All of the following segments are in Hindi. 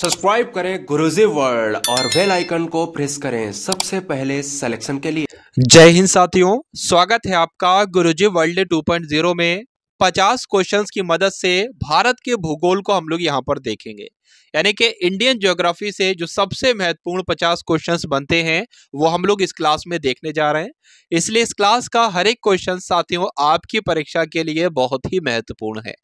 सब्सक्राइब करें गुरुजी वर्ल्ड और वेल आइकन को प्रेस करें सबसे पहले सिलेक्शन के लिए जय हिंद साथियों स्वागत है आपका गुरुजी वर्ल्ड 2.0 में 50 क्वेश्चंस की मदद से भारत के भूगोल को हम लोग यहाँ पर देखेंगे यानी कि इंडियन ज्योग्राफी से जो सबसे महत्वपूर्ण पचास क्वेश्चंस बनते हैं वो हम लोग इस क्लास में देखने जा रहे हैं इसलिए इस क्लास का हर एक क्वेश्चन साथियों आपकी परीक्षा के लिए बहुत ही महत्वपूर्ण है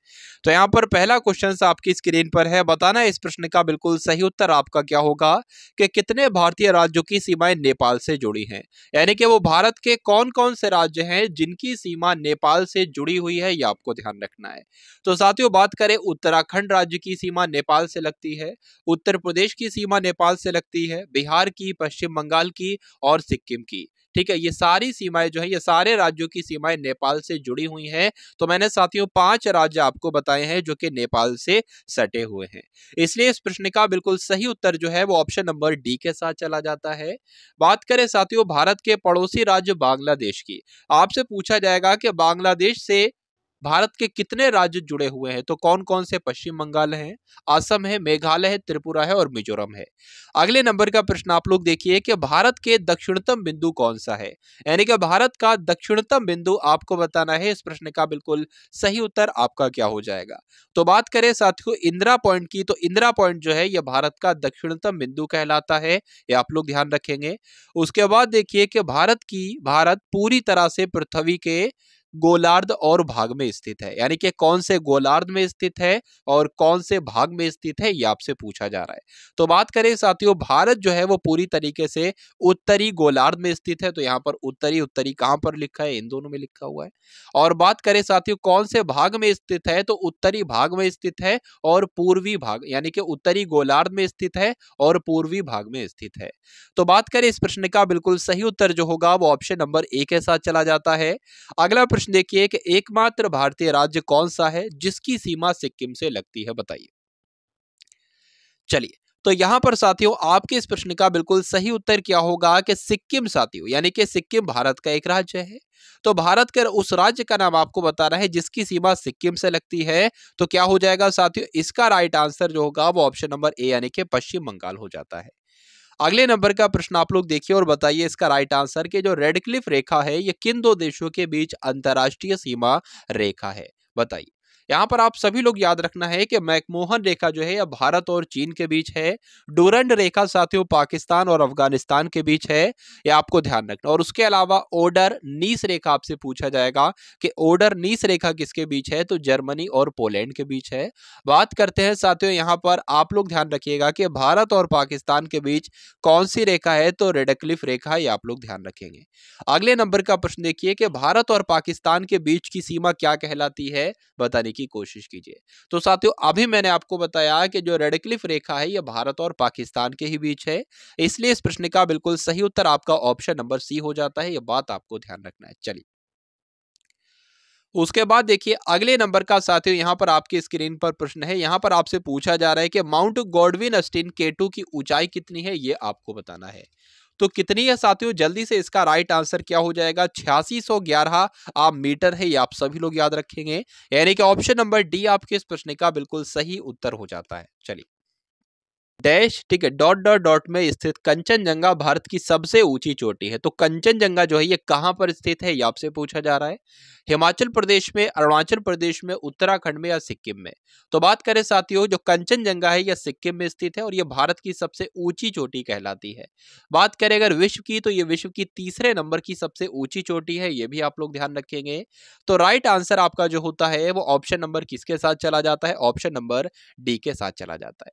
तो यहाँ पर पहला क्वेश्चन आपकी स्क्रीन पर है बताना इस प्रश्न का बिल्कुल सही उत्तर आपका क्या होगा कि कितने भारतीय राज्यों की सीमाएं नेपाल से जुड़ी हैं यानी कि वो भारत के कौन कौन से राज्य हैं जिनकी सीमा नेपाल से जुड़ी हुई है ये आपको ध्यान रखना है तो साथियों बात करें उत्तराखंड राज्य की सीमा नेपाल से लग लगती है उत्तर प्रदेश की सीमा नेपाल से लगती है बिहार की पश्चिम बंगाल की और सिक्किम की ठीक है ये सारी सीमाएं जो है ये सारे राज्यों की सीमाएं नेपाल से जुड़ी हुई हैं तो मैंने साथियों पांच राज्य आपको बताए हैं जो कि नेपाल से सटे हुए हैं इसलिए इस प्रश्न का बिल्कुल सही उत्तर जो है वो ऑप्शन नंबर डी के साथ चला जाता है बात करें साथियों भारत के पड़ोसी राज्य बांग्लादेश की आपसे पूछा जाएगा कि बांग्लादेश से भारत के कितने राज्य जुड़े हुए हैं तो कौन कौन से पश्चिम बंगाल है असम है मेघालय है त्रिपुरा है और मिजोरम है अगले नंबर का प्रश्न आप लोग देखिए कि भारत के दक्षिणतम बिंदु कौन सा है यानी कि भारत का दक्षिणतम बिंदु आपको बताना है इस प्रश्न का बिल्कुल सही उत्तर आपका क्या हो जाएगा तो बात करें साथियों इंदिरा पॉइंट की तो इंदिरा पॉइंट जो है यह भारत का दक्षिणतम बिंदु कहलाता है ये आप लोग ध्यान रखेंगे उसके बाद देखिए कि भारत की भारत पूरी तरह से पृथ्वी के गोलार्ध और भाग में स्थित है यानी कि कौन से गोलार्ध में स्थित है और कौन से भाग में स्थित है ये आपसे पूछा जा रहा है तो बात करें साथियों भारत जो है वो पूरी तरीके से उत्तरी गोलार्ध में स्थित है तो यहाँ पर उत्तरी उत्तरी कहाँ पर लिखा है इन दोनों में लिखा हुआ है और बात करें साथियों कौन से भाग में स्थित है तो उत्तरी भाग में स्थित है और पूर्वी भाग यानी कि उत्तरी गोलार्ध में स्थित है और पूर्वी भाग में स्थित है तो बात करें इस प्रश्न का बिल्कुल सही उत्तर जो होगा वो ऑप्शन नंबर ए के साथ चला जाता है अगला प्रश्न प्रश्न देखिए कि एकमात्र भारतीय राज्य कौन सा है जिसकी सीमा सिक्किम से लगती है बताइए चलिए तो यहां पर साथियों आपके इस प्रश्न का बिल्कुल सही उत्तर क्या होगा कि सिक्किम साथियों यानी कि सिक्किम भारत का एक राज्य है तो भारत के उस राज्य का नाम आपको बता रहा है जिसकी सीमा सिक्किम से लगती है तो क्या हो जाएगा साथियों इसका राइट आंसर जो होगा वो ऑप्शन नंबर ए यानी कि पश्चिम बंगाल हो जाता है अगले नंबर का प्रश्न आप लोग देखिए और बताइए इसका राइट आंसर कि जो रेडक्लिफ रेखा है ये किन दो देशों के बीच अंतर्राष्ट्रीय सीमा रेखा है बताइए यहाँ पर आप सभी लोग याद रखना है कि मैकमोहन रेखा जो है यह भारत और चीन के बीच है डोरंड रेखा साथियों पाकिस्तान और अफगानिस्तान के बीच है यह आपको ध्यान रखना और उसके अलावा ओडर नीस रेखा आपसे पूछा जाएगा कि ओडर नीस रेखा किसके बीच है तो जर्मनी और पोलैंड के बीच है बात करते हैं साथियों यहाँ पर आप लोग ध्यान रखिएगा कि भारत और पाकिस्तान के बीच कौन सी रेखा है तो रेडक्लिफ रेखा ये आप लोग ध्यान रखेंगे अगले नंबर का प्रश्न देखिए कि भारत और पाकिस्तान के बीच की सीमा क्या कहलाती है बताने की कोशिश कीजिए तो साथियों अभी मैंने आपको बताया कि जो रेडक्लिफ रेखा है यह भारत और पाकिस्तान के ही बीच है इसलिए इस प्रश्न का बिल्कुल सही उत्तर आपका ऑप्शन नंबर सी हो जाता है यह बात आपको ध्यान रखना है चलिए उसके बाद देखिए अगले नंबर का साथियों यहाँ पर आपकी स्क्रीन पर प्रश्न है यहाँ पर आपसे पूछा जा रहा है कि माउंट गॉडविन अस्टिन केटू की ऊंचाई कितनी है ये आपको बताना है तो कितनी है साथियों जल्दी से इसका राइट आंसर क्या हो जाएगा छियासी सौ ग्यारह आप मीटर है ये आप सभी लोग याद रखेंगे यानी कि ऑप्शन नंबर डी आपके इस प्रश्न का बिल्कुल सही उत्तर हो जाता है चलिए डैश ठीक है डॉट डॉट डॉट में स्थित कंचनजंगा भारत की सबसे ऊंची चोटी है तो कंचनजंगा जो है ये कहाँ पर स्थित है ये आपसे पूछा जा रहा है हिमाचल प्रदेश में अरुणाचल प्रदेश में उत्तराखंड में या सिक्किम में तो बात करें साथियों जो कंचनजंगा है यह सिक्किम में स्थित है और यह भारत की सबसे ऊंची चोटी कहलाती है बात करें अगर विश्व की तो यह विश्व की तीसरे नंबर की सबसे ऊंची चोटी है यह भी आप लोग ध्यान रखेंगे तो राइट आंसर आपका जो होता है वो ऑप्शन नंबर किसके साथ चला जाता है ऑप्शन नंबर डी के साथ चला जाता है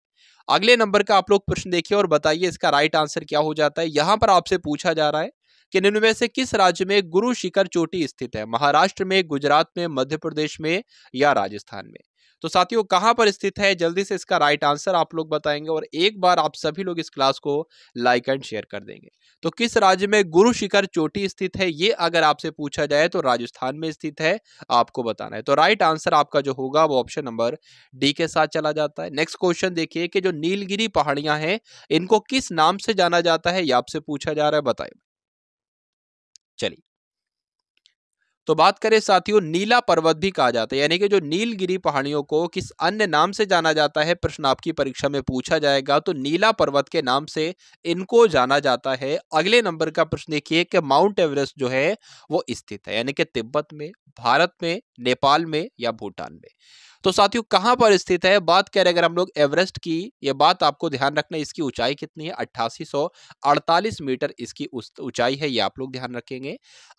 अगले नंबर का आप लोग प्रश्न देखिए और बताइए इसका राइट आंसर क्या हो जाता है यहां पर आपसे पूछा जा रहा है कि निम्न से किस राज्य में गुरु शिखर चोटी स्थित है महाराष्ट्र में गुजरात में मध्य प्रदेश में या राजस्थान में तो साथियों कहाँ पर स्थित है जल्दी से इसका राइट आंसर आप लोग बताएंगे और एक बार आप सभी लोग इस क्लास को लाइक एंड शेयर कर देंगे तो किस राज्य में गुरु शिखर चोटी स्थित है ये अगर आपसे पूछा जाए तो राजस्थान में स्थित है आपको बताना है तो राइट आंसर आपका जो होगा वो ऑप्शन नंबर डी के साथ चला जाता है नेक्स्ट क्वेश्चन देखिए कि जो नीलगिरी पहाड़ियां हैं इनको किस नाम से जाना जाता है ये आपसे पूछा जा रहा है बताए चलिए तो बात करें साथियों नीला पर्वत भी कहा जाता है यानी कि जो नीलगिरी पहाड़ियों को किस अन्य नाम से जाना जाता है प्रश्न आपकी परीक्षा में पूछा जाएगा तो नीला पर्वत के नाम से इनको जाना जाता है अगले नंबर का प्रश्न देखिए कि माउंट एवरेस्ट जो है वो स्थित है यानी कि तिब्बत में भारत में नेपाल में या भूटान में तो साथियों कहाँ पर स्थित है बात कह रहे अगर हम लोग एवरेस्ट की ये बात आपको ध्यान रखना इसकी ऊंचाई कितनी है अट्ठासी मीटर इसकी ऊंचाई है ये आप लोग ध्यान रखेंगे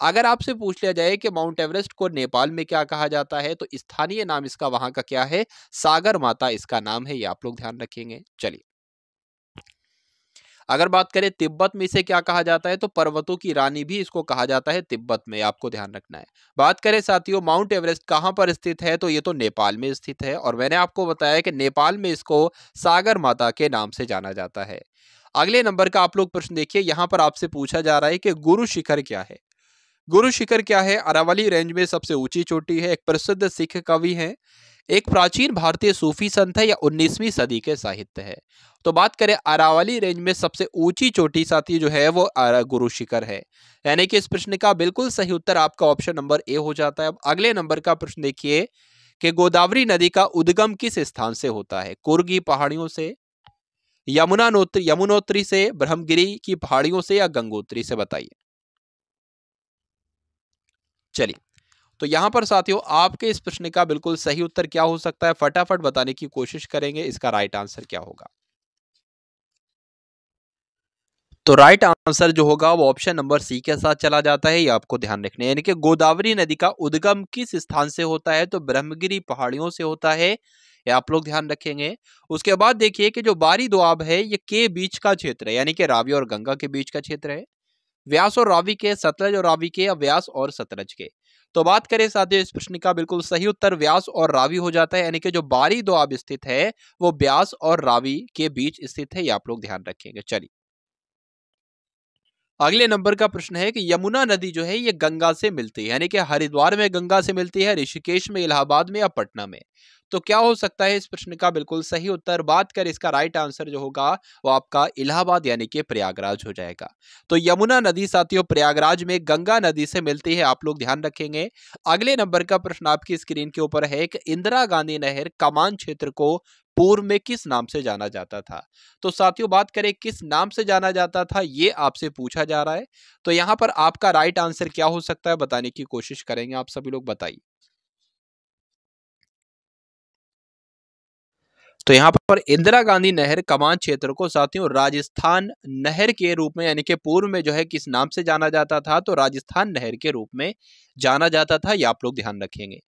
अगर आपसे पूछ लिया जाए कि माउंट एवरेस्ट को नेपाल में क्या कहा जाता है तो स्थानीय नाम इसका वहां का क्या है सागर माता इसका नाम है ये आप लोग ध्यान रखेंगे चलिए अगर बात करें तिब्बत में इसे क्या कहा जाता है तो पर्वतों की रानी भी इसको कहा जाता है तिब्बत में आपको ध्यान रखना है बात करें साथियों माउंट एवरेस्ट कहाँ पर स्थित है तो ये तो नेपाल में स्थित है और मैंने आपको बताया कि नेपाल में इसको सागर माता के नाम से जाना जाता है अगले नंबर का आप लोग प्रश्न देखिए यहाँ पर आपसे पूछा जा रहा है कि गुरु शिखर क्या है गुरु शिखर क्या है अरावली रेंज में सबसे ऊंची चोटी है एक प्रसिद्ध सिख कवि है एक प्राचीन भारतीय सूफी संत है या 19वीं सदी के साहित्य है तो बात करें अरावली रेंज में सबसे ऊंची चोटी साथी जो है वो गुरु शिखर है यानी कि इस प्रश्न का बिल्कुल सही उत्तर आपका ऑप्शन नंबर ए हो जाता है अब अगले नंबर का प्रश्न देखिए कि गोदावरी नदी का उद्गम किस स्थान से होता है कुर्गी पहाड़ियों से यमुना यमुनोत्री से ब्रह्मगिरी की पहाड़ियों से या गंगोत्री से बताइए चलिए तो यहां पर साथियों आपके इस प्रश्न का बिल्कुल सही उत्तर क्या हो सकता है फटाफट बताने की कोशिश करेंगे इसका राइट आंसर क्या होगा तो राइट आंसर जो होगा वो ऑप्शन नंबर सी के साथ चला जाता है ये आपको ध्यान रखना है यानी कि गोदावरी नदी का उद्गम किस स्थान से होता है तो ब्रह्मगिरी पहाड़ियों से होता है ये आप लोग ध्यान रखेंगे उसके बाद देखिए कि जो बारी दुआब है ये के बीच का क्षेत्र है यानी कि रावी और गंगा के बीच का क्षेत्र है व्यास और रावी के सतलज और रावी के व्यास और सतलज के तो बात करें साथियों इस प्रश्न का बिल्कुल सही उत्तर व्यास और रावी हो जाता है यानी कि जो बारी दो आप स्थित है वो व्यास और रावी के बीच स्थित है ये आप लोग ध्यान रखेंगे चलिए अगले नंबर का प्रश्न है कि यमुना नदी जो है ये गंगा से मिलती है यानी कि हरिद्वार में गंगा से मिलती है ऋषिकेश में इलाहाबाद में या पटना में तो क्या हो सकता है इस प्रश्न का बिल्कुल सही उत्तर बात कर इसका राइट आंसर जो होगा वो आपका इलाहाबाद यानी कि प्रयागराज हो जाएगा तो यमुना नदी साथियों प्रयागराज में गंगा नदी से मिलती है आप लोग ध्यान रखेंगे अगले नंबर का प्रश्न आपकी स्क्रीन के ऊपर है कि इंदिरा गांधी नहर कमान क्षेत्र को पूर्व में किस नाम से जाना जाता था तो साथियों बात करें किस नाम से जाना जाता था ये आपसे पूछा जा रहा है तो यहाँ पर आपका राइट आंसर क्या हो सकता है बताने की कोशिश करेंगे आप सभी लोग बताइए तो यहाँ पर इंदिरा गांधी नहर कमान क्षेत्र को साथियों राजस्थान नहर के रूप में यानी कि पूर्व में जो है किस नाम से जाना जाता था तो राजस्थान नहर के रूप में जाना जाता था ये आप लोग ध्यान रखेंगे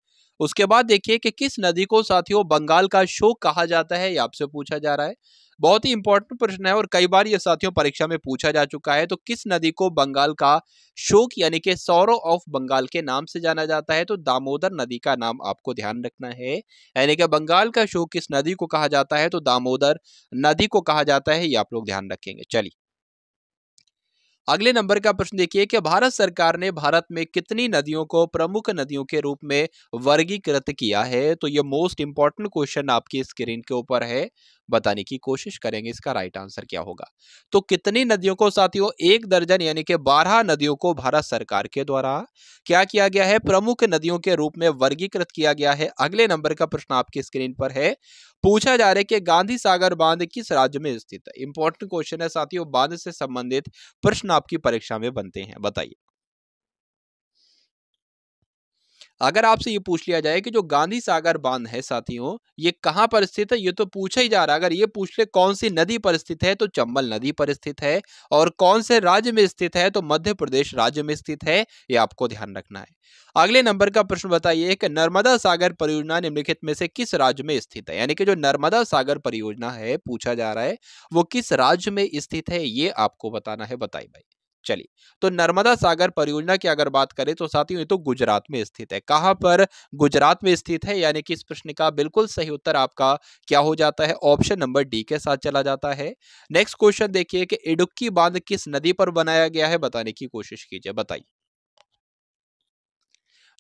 उसके बाद देखिए कि किस नदी को साथियों बंगाल का शोक कहा जाता है ये आपसे पूछा जा रहा है बहुत ही इंपॉर्टेंट प्रश्न है और कई बार ये साथियों परीक्षा में पूछा जा चुका है तो किस नदी को बंगाल का शोक यानी कि सौरव ऑफ बंगाल के नाम से जाना जाता है तो दामोदर नदी का नाम आपको ध्यान रखना है यानी कि बंगाल का शोक किस नदी को कहा जाता है तो दामोदर नदी को कहा जाता है ये आप लोग ध्यान रखेंगे चलिए अगले नंबर का प्रश्न देखिए कि भारत सरकार ने भारत में कितनी नदियों को प्रमुख नदियों के रूप में वर्गीकृत किया है तो ये मोस्ट इंपॉर्टेंट क्वेश्चन आपकी स्क्रीन के ऊपर है बताने की कोशिश करेंगे इसका राइट आंसर क्या होगा तो कितनी नदियों को साथियों एक दर्जन यानी कि बारह नदियों को भारत सरकार के द्वारा क्या किया गया है प्रमुख नदियों के रूप में वर्गीकृत किया गया है अगले नंबर का प्रश्न आपकी स्क्रीन पर है पूछा जा रहा है कि गांधी सागर बांध किस राज्य में स्थित है इंपॉर्टेंट क्वेश्चन है साथियों बांध से संबंधित प्रश्न आपकी परीक्षा में बनते हैं बताइए अगर आपसे ये पूछ लिया जाए कि जो गांधी सागर बांध है साथियों ये कहाँ पर स्थित है ये तो पूछा ही जा रहा है अगर ये पूछ ले कौन सी नदी पर स्थित है तो चंबल नदी पर स्थित है और कौन से राज्य में स्थित है तो मध्य प्रदेश राज्य में स्थित है ये आपको ध्यान रखना है अगले नंबर का प्रश्न बताइए कि नर्मदा सागर परियोजना निम्नलिखित में से किस राज्य में स्थित है यानी कि जो नर्मदा सागर परियोजना है पूछा जा रहा है वो किस राज्य में स्थित है ये आपको बताना है बताइए भाई चलिए तो नर्मदा सागर परियोजना की अगर बात करें तो साथियों ये तो गुजरात में स्थित है कहां पर गुजरात में स्थित है यानी कि इस प्रश्न का बिल्कुल सही उत्तर आपका क्या हो जाता है ऑप्शन नंबर डी के साथ चला जाता है नेक्स्ट क्वेश्चन देखिए कि इडुक्की बांध किस नदी पर बनाया गया है बताने की कोशिश कीजिए बताइए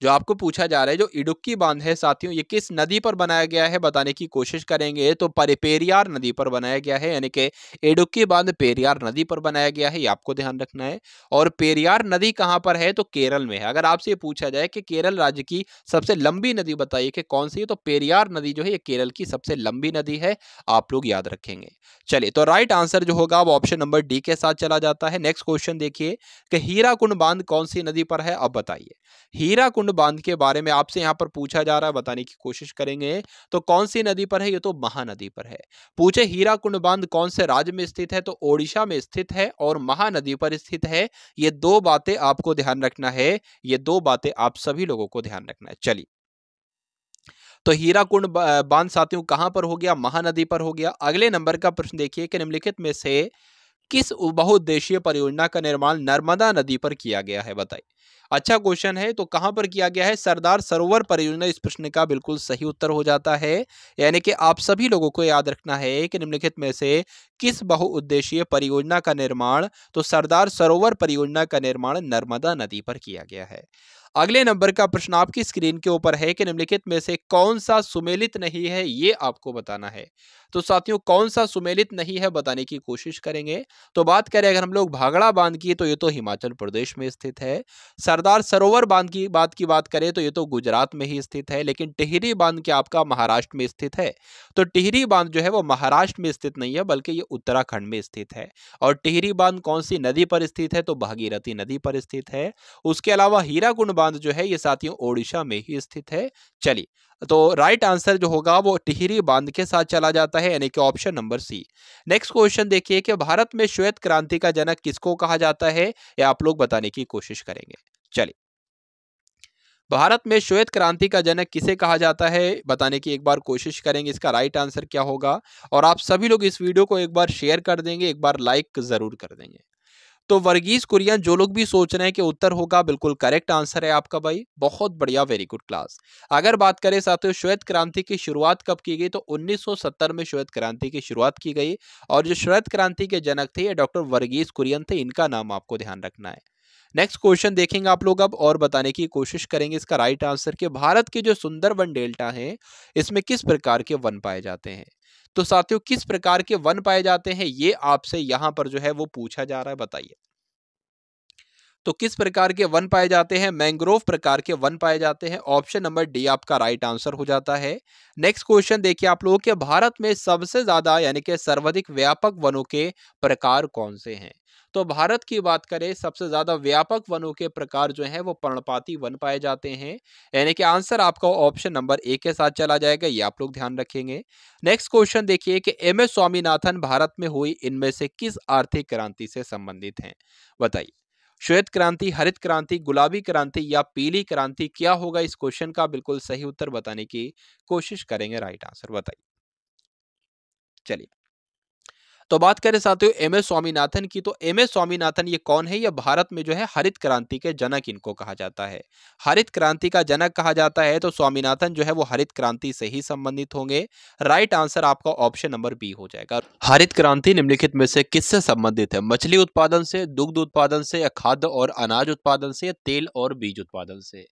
जो आपको पूछा जा रहा है जो इडुक्की बांध है साथियों ये किस नदी पर बनाया गया है बताने की कोशिश करेंगे तो परिपेरियार नदी पर बनाया गया है यानी कि इडुक्की बांध पेरियार नदी पर बनाया गया है ये आपको ध्यान रखना है और पेरियार नदी कहाँ पर है तो केरल में है अगर आपसे ये पूछा जाए कि केरल राज्य की सबसे लंबी नदी बताइए कि कौन सी है तो पेरियार नदी जो है ये केरल की सबसे लंबी नदी है आप लोग याद रखेंगे चलिए तो राइट आंसर जो होगा वो ऑप्शन नंबर डी के साथ चला जाता है नेक्स्ट क्वेश्चन देखिए कि हीरा बांध कौन सी नदी पर है अब बताइए हीरा बांध के बारे में आपसे यहाँ पर पूछा जा रहा है बताने की कोशिश करेंगे तो कौन सी नदी पर है ये तो महानदी पर है पूछे हीरा कुंड बांध कौन से राज्य में स्थित है तो ओडिशा में स्थित है और महानदी पर स्थित है ये दो बातें आपको ध्यान रखना है ये दो बातें आप सभी लोगों को ध्यान रखना है चलिए तो हीरा कुंड बांध साथियों कहां पर हो गया महानदी पर हो गया अगले नंबर का प्रश्न देखिए कि निम्नलिखित में से किस बहुउद्देशीय परियोजना का निर्माण नर्मदा नदी पर किया गया है बताइए अच्छा क्वेश्चन है तो कहां पर किया गया है सरदार सरोवर परियोजना इस प्रश्न का बिल्कुल सही उत्तर हो जाता है यानी कि आप सभी लोगों को याद रखना है कि निम्नलिखित में से किस बहुउद्देशीय परियोजना का निर्माण तो सरदार सरोवर परियोजना का निर्माण नर्मदा नदी पर किया गया है अगले नंबर का प्रश्न आपकी स्क्रीन के ऊपर है कि निम्नलिखित में से कौन सा सुमेलित नहीं है ये आपको बताना है तो साथियों कौन सा सुमेलित नहीं है बताने की कोशिश करेंगे तो बात करें अगर हम लोग भागड़ा बांध की तो ये तो हिमाचल प्रदेश में स्थित है सरदार सरोवर बांध की बात की बात करें तो ये तो गुजरात में ही स्थित है लेकिन टिहरी बांध क्या आपका महाराष्ट्र में स्थित है तो टिहरी बांध जो है वो महाराष्ट्र में स्थित नहीं है बल्कि ये उत्तराखंड में स्थित है और टिहरी बांध कौन सी नदी पर स्थित है तो भागीरथी नदी पर स्थित है उसके अलावा हीराकुंड बांध जो है ये साथियों ओडिशा में ही स्थित है चलिए तो राइट आंसर जो होगा वो टिहरी बांध के साथ चला जाता है यानी कि option number C next question देखिए कि भारत में श्वेत क्रांति का जनक किसको कहा जाता है या आप लोग बताने की कोशिश करेंगे चलिए भारत में श्वेत क्रांति का जनक किसे कहा जाता है बताने की एक बार कोशिश करेंगे इसका राइट आंसर क्या होगा और आप सभी लोग इस वीडियो को एक बार शेयर कर देंगे एक बार लाइक जरूर कर देंगे तो वर्गीज कुरियन जो लोग भी सोच रहे हैं कि उत्तर होगा बिल्कुल करेक्ट आंसर है आपका भाई बहुत बढ़िया वेरी गुड क्लास अगर बात करें साथियों श्वेत क्रांति की शुरुआत कब की गई तो 1970 में श्वेत क्रांति की शुरुआत की गई और जो श्वेत क्रांति के जनक थे ये डॉक्टर वर्गीज कुरियन थे इनका नाम आपको ध्यान रखना है नेक्स्ट क्वेश्चन देखेंगे आप लोग अब और बताने की कोशिश करेंगे इसका राइट आंसर कि भारत के जो सुंदरवन डेल्टा है इसमें किस प्रकार के वन पाए जाते हैं तो साथियों किस प्रकार के वन पाए जाते हैं ये आपसे यहां पर जो है वो पूछा जा रहा है बताइए तो किस प्रकार के वन पाए जाते हैं मैंग्रोव प्रकार के वन पाए जाते हैं ऑप्शन नंबर डी आपका राइट आंसर हो जाता है नेक्स्ट क्वेश्चन देखिए आप लोगों के भारत में सबसे ज्यादा यानी कि सर्वाधिक व्यापक वनों के प्रकार कौन से हैं तो भारत की बात करें सबसे ज़्यादा व्यापक वनों के प्रकार जो है वो पर्णपाती वन पाए जाते हैं यानी कि आंसर आपका ऑप्शन नंबर ए के साथ चला जाएगा ये आप लोग ध्यान रखेंगे नेक्स्ट क्वेश्चन देखिए कि एम एस स्वामीनाथन भारत में हुई इनमें से किस आर्थिक क्रांति से संबंधित हैं बताइए श्वेत क्रांति हरित क्रांति गुलाबी क्रांति या पीली क्रांति क्या होगा इस क्वेश्चन का बिल्कुल सही उत्तर बताने की कोशिश करेंगे राइट आंसर बताइए चलिए तो बात करें साथियों एम एस स्वामीनाथन की तो एम एस स्वामीनाथन ये कौन है ये भारत में जो है हरित क्रांति के जनक इनको कहा जाता है हरित क्रांति का जनक कहा जाता है तो स्वामीनाथन जो है वो हरित क्रांति से ही संबंधित होंगे राइट आंसर आपका ऑप्शन नंबर बी हो जाएगा हरित क्रांति निम्नलिखित में से किससे संबंधित है मछली उत्पादन से दुग्ध उत्पादन से या खाद्य और अनाज उत्पादन से या तेल और बीज उत्पादन से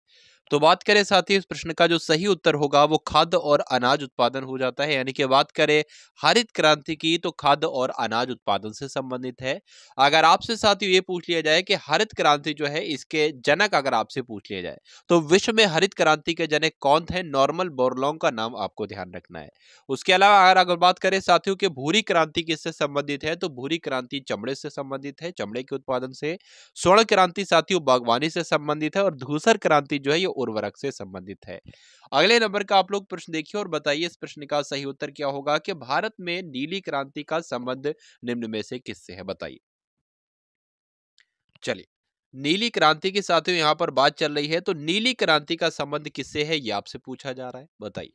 तो बात करें साथ ही इस प्रश्न का जो सही उत्तर होगा वो खाद्य और अनाज उत्पादन हो जाता है यानी कि बात करें हरित क्रांति की तो खाद्य और अनाज उत्पादन से संबंधित है अगर आपसे साथियों ये पूछ लिया जाए कि हरित क्रांति जो है इसके जनक अगर आपसे पूछ लिया जाए तो विश्व में हरित क्रांति के जनक कौन थे नॉर्मल बोरलोंग का नाम आपको ध्यान रखना है उसके अलावा अगर अगर बात करें साथियों के भूरी क्रांति किससे संबंधित है तो भूरी क्रांति चमड़े से संबंधित है चमड़े के उत्पादन से स्वर्ण क्रांति साथियों बागवानी से संबंधित है और धूसर क्रांति जो है ये उर्वरक से संबंधित है अगले नंबर का आप लोग प्रश्न देखिए और बताइए इस प्रश्न का सही उत्तर क्या होगा कि भारत में नीली क्रांति का संबंध निम्न में से किससे है बताइए चलिए नीली क्रांति के साथ यहां पर बात चल रही है तो नीली क्रांति का संबंध किससे है यह आपसे पूछा जा रहा है बताइए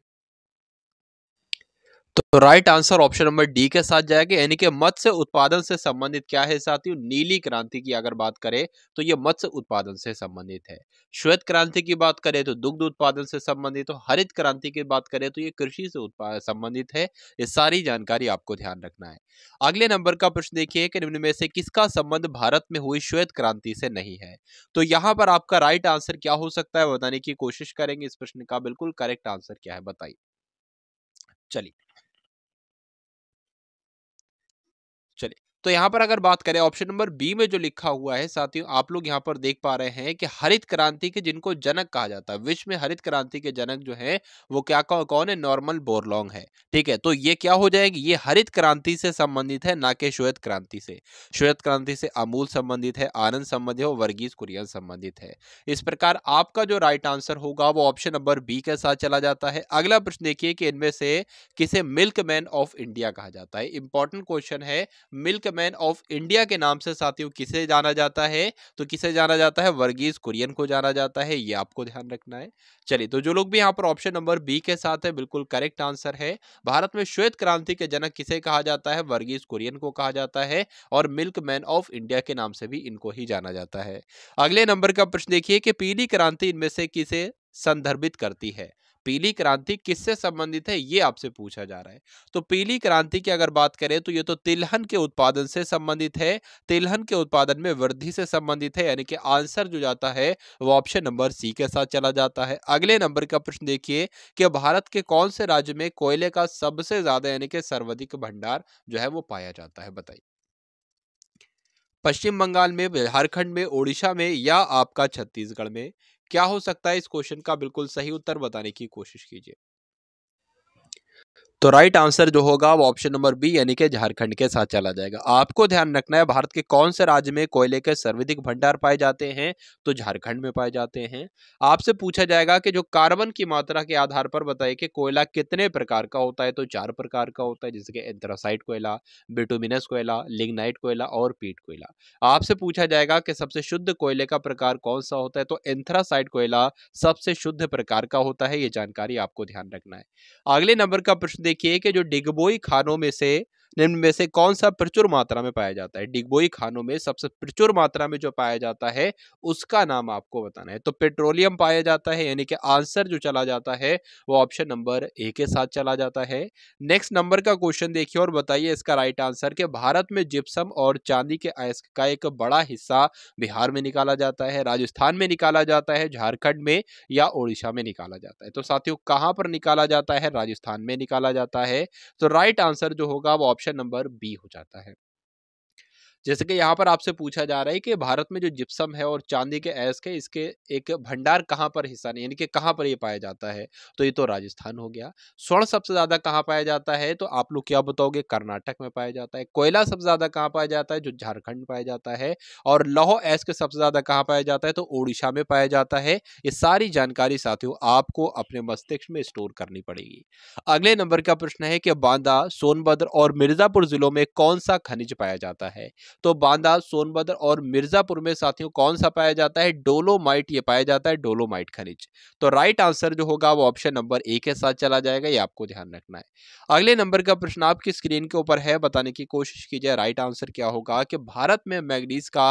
तो right answer option number D के साथ जाएगा यानी कि मत्स्य उत्पादन से संबंधित क्या है साथियों नीली क्रांति की अगर बात करें तो ये मत्स्य उत्पादन से संबंधित है श्वेत क्रांति की बात करें तो दुग्ध उत्पादन से संबंधित तो हरित क्रांति की बात करें तो ये कृषि से संबंधित है ये सारी जानकारी आपको ध्यान रखना है अगले नंबर का प्रश्न देखिए कि निम्न में से किसका संबंध भारत में हुई श्वेत क्रांति से नहीं है तो यहाँ पर आपका राइट आंसर क्या हो सकता है बताने की कोशिश करेंगे इस प्रश्न का बिल्कुल करेक्ट आंसर क्या है बताइए चलिए तो यहाँ पर अगर बात करें ऑप्शन नंबर बी में जो लिखा हुआ है साथियों आप लोग यहाँ पर देख पा रहे हैं कि हरित क्रांति के जिनको जनक कहा जाता है विश्व में हरित क्रांति के जनक जो है वो क्या कौन है नॉर्मल बोरलोंग है ठीक है तो ये क्या हो जाएगी ये हरित क्रांति से संबंधित है ना कि श्वेत क्रांति से श्वेत क्रांति से अमूल संबंधित है आनंद संबंधित है वर्गीज कुरियन संबंधित है इस प्रकार आपका जो राइट आंसर होगा वो ऑप्शन नंबर बी के साथ चला जाता है अगला प्रश्न देखिए कि इनमें से किसे मिल्क मैन ऑफ इंडिया कहा जाता है इंपॉर्टेंट क्वेश्चन है मिल्क बिजनेसमैन ऑफ इंडिया के नाम से साथियों किसे जाना जाता है तो किसे जाना जाता है वर्गीज कुरियन को जाना जाता है ये आपको ध्यान रखना है चलिए तो जो लोग भी यहाँ पर ऑप्शन नंबर बी के साथ है बिल्कुल करेक्ट आंसर है भारत में श्वेत क्रांति के जनक किसे कहा जाता है वर्गीज कुरियन को कहा जाता है और मिल्क मैन ऑफ इंडिया के नाम से भी इनको ही जाना जाता है अगले नंबर का प्रश्न देखिए कि पीली क्रांति इनमें से किसे संदर्भित करती है पीली क्रांति किससे संबंधित है ये आपसे पूछा जा रहा है तो पीली क्रांति की अगर बात करें तो ये तो तिलहन के उत्पादन से संबंधित है तिलहन के उत्पादन में वृद्धि से संबंधित है यानी कि आंसर जो जाता है वो ऑप्शन नंबर सी के साथ चला जाता है अगले नंबर का प्रश्न देखिए कि भारत के कौन से राज्य में कोयले का सबसे ज्यादा यानी कि सर्वाधिक भंडार जो है वो पाया जाता है बताइए पश्चिम बंगाल में झारखंड में ओडिशा में या आपका छत्तीसगढ़ में क्या हो सकता है इस क्वेश्चन का बिल्कुल सही उत्तर बताने की कोशिश कीजिए तो राइट आंसर जो होगा वो ऑप्शन नंबर बी यानी कि झारखंड के साथ चला जाएगा आपको ध्यान रखना है भारत के कौन से राज्य में कोयले के सर्वाधिक भंडार पाए जाते हैं तो झारखंड में पाए जाते हैं आपसे पूछा जाएगा कि जो कार्बन की मात्रा के आधार पर बताइए कि कोयला कितने प्रकार का होता है तो चार प्रकार का होता है जैसे कि एंथ्रासाइट कोयला बिटोमिनस कोयला लिग्नाइट कोयला और पीट कोयला आपसे पूछा जाएगा कि सबसे शुद्ध कोयले का प्रकार कौन सा होता है तो एंथ्रासाइट कोयला सबसे शुद्ध प्रकार का होता है ये जानकारी आपको ध्यान रखना है अगले नंबर का प्रश्न देखिए कि जो डिगबोई खानों में से निम्न में से कौन सा प्रचुर मात्रा में पाया जाता है डिगबोई खानों में सबसे प्रचुर मात्रा में जो पाया जाता है उसका नाम आपको बताना है तो पेट्रोलियम पाया जाता है यानी कि आंसर जो चला जाता है वो ऑप्शन नंबर ए के साथ चला जाता है नेक्स्ट नंबर का क्वेश्चन देखिए और बताइए इसका राइट आंसर कि भारत में जिप्सम और चांदी के आयस का एक बड़ा हिस्सा बिहार में निकाला जाता है राजस्थान में निकाला जाता है झारखंड में या उड़ीसा में निकाला जाता है तो साथियों कहां पर निकाला जाता है राजस्थान में निकाला जाता है तो राइट आंसर जो होगा वो ऑप्शन ऑप्शन नंबर बी हो जाता है जैसे कि यहाँ पर आपसे पूछा जा रहा है कि भारत में जो जिप्सम है और चांदी के ऐस है इसके एक भंडार कहाँ पर हिस्सा नहीं यानी कि कहाँ पर ये पाया जाता है तो ये तो राजस्थान हो गया स्वर्ण सबसे ज़्यादा कहाँ पाया जाता है तो आप लोग क्या बताओगे कर्नाटक में पाया जाता है कोयला सबसे ज़्यादा कहाँ पाया जाता है जो झारखंड पाया जाता है और लौह एस्क सबसे ज़्यादा कहाँ पाया जाता है तो ओडिशा में पाया जाता है ये सारी जानकारी साथियों आपको अपने मस्तिष्क में स्टोर करनी पड़ेगी अगले नंबर का प्रश्न है कि बांदा सोनभद्र और मिर्ज़ापुर जिलों में कौन सा खनिज पाया जाता है तो बांदा सोनभद्र और मिर्जापुर में साथियों कौन सा पाया जाता है डोलोमाइट ये पाया जाता है डोलोमाइट खनिज तो राइट आंसर जो होगा वो ऑप्शन नंबर ए के साथ चला जाएगा ये आपको ध्यान रखना है अगले नंबर का प्रश्न आपकी स्क्रीन के ऊपर है बताने की कोशिश कीजिए राइट आंसर क्या होगा कि भारत में मैगनीज का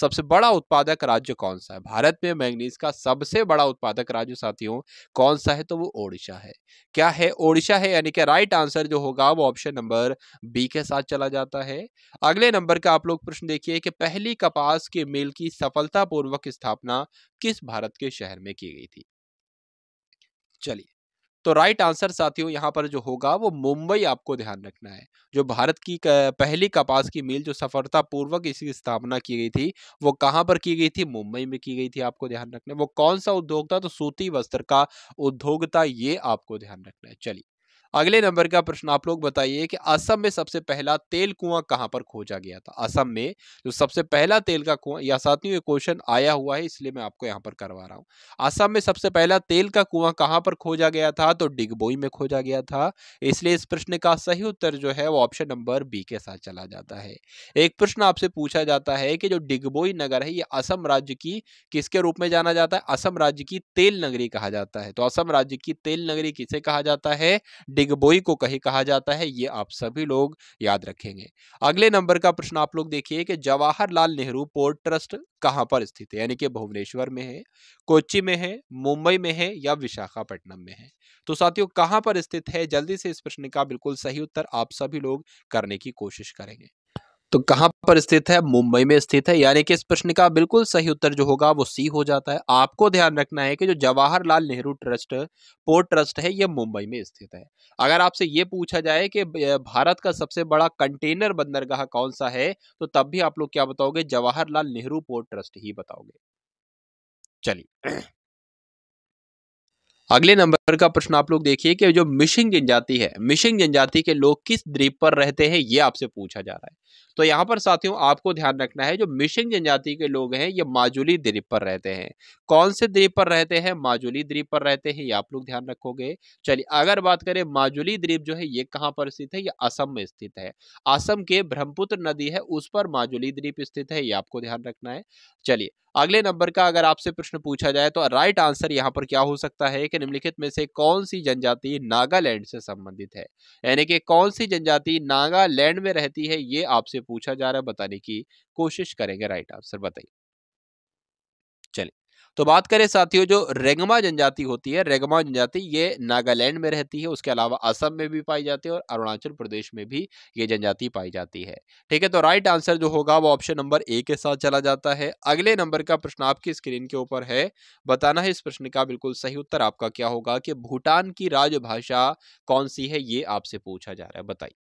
सबसे बड़ा उत्पादक राज्य कौन सा है भारत में मैगनीज का सबसे बड़ा उत्पादक राज्य साथियों कौन सा है तो वो ओडिशा है क्या है ओडिशा है यानी कि राइट आंसर जो होगा वो ऑप्शन नंबर बी के साथ चला जाता है अगले नंबर का आप लोग प्रश्न देखिए कि पहली कपास के मिल की सफलतापूर्वक स्थापना किस भारत के शहर में की गई थी चलिए तो राइट आंसर साथियों यहां पर जो होगा वो मुंबई आपको ध्यान रखना है जो भारत की पहली कपास की मिल जो सफलतापूर्वक इसकी स्थापना की गई थी वो कहां पर की गई थी मुंबई में की गई थी आपको ध्यान रखना है वो कौन सा उद्योग था तो सूती वस्त्र का उद्योग था ये आपको ध्यान रखना है चलिए अगले नंबर का प्रश्न आप लोग बताइए कि असम में सबसे पहला तेल कुआं कहां पर खोजा गया था असम में जो सबसे पहला तेल का कुआं या साथियों ये क्वेश्चन आया हुआ है इसलिए मैं आपको यहां पर करवा रहा हूं असम में सबसे पहला तेल का कुआं कहां पर खोजा गया था तो डिगबोई में खोजा गया था इसलिए इस प्रश्न का सही उत्तर जो है वो ऑप्शन नंबर बी के साथ चला जाता है एक प्रश्न आपसे पूछा जाता है कि जो डिगबोई नगर है ये असम राज्य की किसके रूप में जाना जाता है असम राज्य की तेल नगरी कहा जाता है तो असम राज्य की तेल नगरी किसे कहा जाता है बिग बॉय को कही कहा जाता है ये आप सभी लोग याद रखेंगे अगले नंबर का प्रश्न आप लोग देखिए कि जवाहरलाल नेहरू पोर्ट ट्रस्ट कहाँ पर स्थित है यानी कि भुवनेश्वर में है कोच्चि में है मुंबई में है या विशाखापट्टनम में है तो साथियों कहाँ पर स्थित है जल्दी से इस प्रश्न का बिल्कुल सही उत्तर आप सभी लोग करने की कोशिश करेंगे तो कहां पर स्थित है मुंबई में स्थित है यानी कि इस प्रश्न का बिल्कुल सही उत्तर जो होगा वो सी हो जाता है आपको ध्यान रखना है कि जो Jawaharlal Nehru trust port trust है ये मुंबई में स्थित है अगर आपसे ये पूछा जाए कि भारत का सबसे बड़ा कंटेनर बंदरगाह कौन सा है तो तब भी आप लोग क्या बताओगे जवाहरलाल नेहरू पोर्ट ट्रस्ट ही बताओगे चलिए अगले नंबर का प्रश्न आप लोग देखिए कि जो मिशिंग जनजाति है मिशिंग जनजाति के लोग किस द्वीप पर रहते हैं ये आपसे पूछा जा रहा है तो यहाँ पर साथियों आपको ध्यान रखना है जो मिशिंग जनजाति के लोग हैं ये माजुली द्वीप पर रहते हैं कौन से द्वीप पर रहते हैं माजुली द्वीप पर रहते हैं ये आप लोग ध्यान रखोगे चलिए अगर बात करें माजुली द्वीप जो है ये कहाँ पर स्थित है ये असम में स्थित है असम के ब्रह्मपुत्र नदी है उस पर माजुली द्वीप स्थित है ये आपको ध्यान रखना है चलिए अगले नंबर का अगर आपसे प्रश्न पूछा जाए तो राइट आंसर यहाँ पर क्या हो सकता है कि निम्नलिखित में से कौन सी जनजाति नागालैंड से संबंधित है यानी कि कौन सी जनजाति नागालैंड में रहती है ये आपसे पूछा जा रहा है बताने की कोशिश करेंगे राइट आंसर बताइए चलिए तो बात करें साथियों जो रेगमा जनजाति होती है रेगमा जनजाति ये नागालैंड में रहती है उसके अलावा असम में भी पाई जाती है और अरुणाचल प्रदेश में भी ये जनजाति पाई जाती है ठीक है तो राइट आंसर जो होगा वो ऑप्शन नंबर ए के साथ चला जाता है अगले नंबर का प्रश्न आपकी स्क्रीन के ऊपर है बताना है इस प्रश्न का बिल्कुल सही उत्तर आपका क्या होगा कि भूटान की राजभाषा कौन सी है ये आपसे पूछा जा रहा है बताइए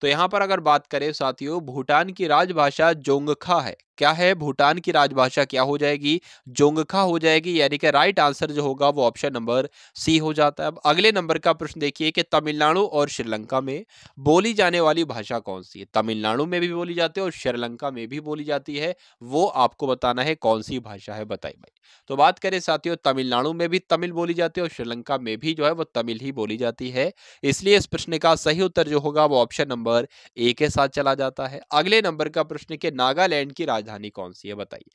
तो यहां पर अगर बात करें साथियों भूटान की राजभाषा जोंगखा है क्या है भूटान की राजभाषा क्या हो जाएगी जोंगखा हो जाएगी यानी कि राइट आंसर जो होगा वो ऑप्शन नंबर सी हो जाता है अब अगले नंबर का प्रश्न देखिए कि तमिलनाडु और श्रीलंका में बोली जाने वाली भाषा कौन सी है तमिलनाडु में भी बोली जाती है और श्रीलंका में भी बोली जाती है वो आपको बताना है कौन सी भाषा है बताई भाई तो बात करें साथियों तमिलनाडु में भी तमिल बोली जाती है और श्रीलंका में भी जो है वो तमिल ही बोली जाती है इसलिए इस प्रश्न का सही उत्तर जो होगा वो ऑप्शन नंबर ए के साथ चला जाता है अगले नंबर का प्रश्न के नागालैंड की राजधानी राजधानी कौन सी है बताइए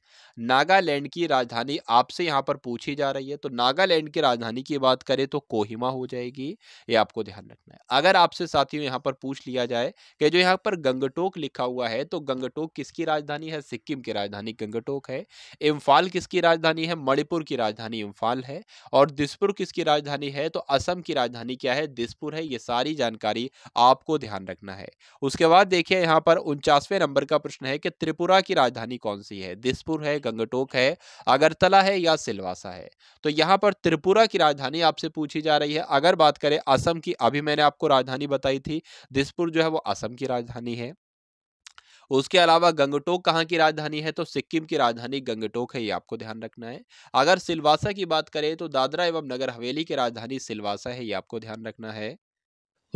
नागालैंड की राजधानी आपसे यहाँ पर पूछी जा रही है तो नागालैंड की राजधानी की बात करें तो कोहिमा हो जाएगी ये आपको ध्यान रखना है अगर आपसे साथियों यहाँ पर पूछ लिया जाए कि जो यहाँ पर गंगटोक लिखा हुआ है तो गंगटोक किसकी राजधानी है सिक्किम की राजधानी गंगटोक है इम्फाल किसकी राजधानी है मणिपुर की राजधानी इम्फाल है और दिसपुर किसकी राजधानी है तो असम की राजधानी क्या है दिसपुर है ये सारी जानकारी आपको ध्यान रखना है उसके बाद देखिए यहाँ पर उनचासवें नंबर का प्रश्न है कि त्रिपुरा की राजधानी राजधानी कौन सी है दिसपुर है गंगटोक है अगरतला है या सिलवासा है तो यहाँ पर त्रिपुरा की राजधानी आपसे पूछी जा रही है अगर बात करें असम की अभी मैंने आपको राजधानी बताई थी दिसपुर जो है वो असम की राजधानी है उसके अलावा गंगटोक कहाँ की राजधानी है तो सिक्किम की राजधानी गंगटोक है ये आपको ध्यान रखना है अगर सिलवासा की बात करें तो दादरा एवं नगर हवेली की राजधानी सिलवासा है ये आपको ध्यान रखना है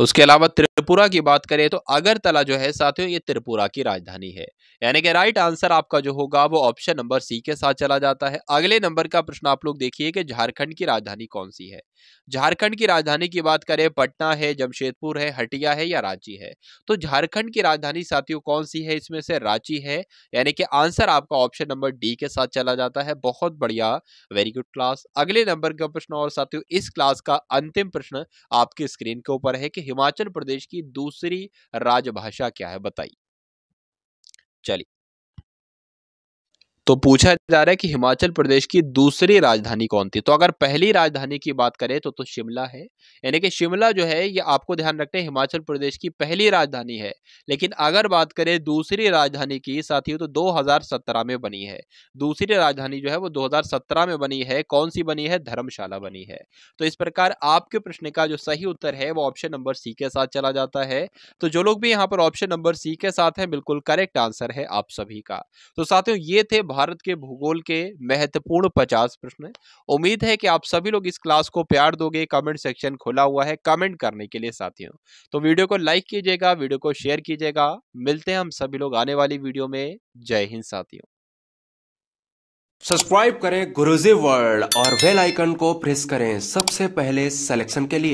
उसके अलावा त्रिपुरा की बात करें तो अगरतला जो है साथियों ये त्रिपुरा की राजधानी है यानी कि राइट आंसर आपका जो होगा वो ऑप्शन नंबर सी के साथ चला जाता है अगले नंबर का प्रश्न आप लोग देखिए कि झारखंड की राजधानी कौन सी है झारखंड की राजधानी की बात करें पटना है जमशेदपुर है हटिया है या रांची है तो झारखंड की राजधानी साथियों कौन सी है इसमें से रांची है यानी कि आंसर आपका ऑप्शन नंबर डी के साथ चला जाता है बहुत बढ़िया वेरी गुड क्लास अगले नंबर का प्रश्न और साथियों इस क्लास का अंतिम प्रश्न आपकी स्क्रीन के ऊपर है कि हिमाचल प्रदेश की दूसरी राजभाषा क्या है बताइए चलिए तो पूछा जा रहा है कि हिमाचल प्रदेश की दूसरी राजधानी कौन थी तो अगर पहली राजधानी की बात करें तो तो शिमला है यानी कि शिमला जो है ये आपको ध्यान रखते हैं हिमाचल प्रदेश की पहली राजधानी है लेकिन अगर बात करें दूसरी राजधानी की साथियों तो 2017 में बनी है दूसरी राजधानी जो है वो 2017 में बनी है कौन सी बनी है धर्मशाला बनी है तो इस प्रकार आपके प्रश्न का जो सही उत्तर है वो ऑप्शन नंबर सी के साथ चला जाता है तो जो लोग भी यहाँ पर ऑप्शन नंबर सी के साथ है बिल्कुल करेक्ट आंसर है आप सभी का तो साथियों ये थे भारत के भूगोल के महत्वपूर्ण पचास प्रश्न उम्मीद है कि आप सभी लोग इस क्लास को प्यार दोगे कमेंट सेक्शन खुला हुआ है कमेंट करने के लिए साथियों तो वीडियो को लाइक कीजिएगा वीडियो को शेयर कीजिएगा मिलते हैं हम सभी लोग आने वाली वीडियो में जय हिंद साथियों सब्सक्राइब करें गुरुजी वर्ल्ड और वेलाइकन आइकन को प्रेस करें सबसे पहले सिलेक्शन के लिए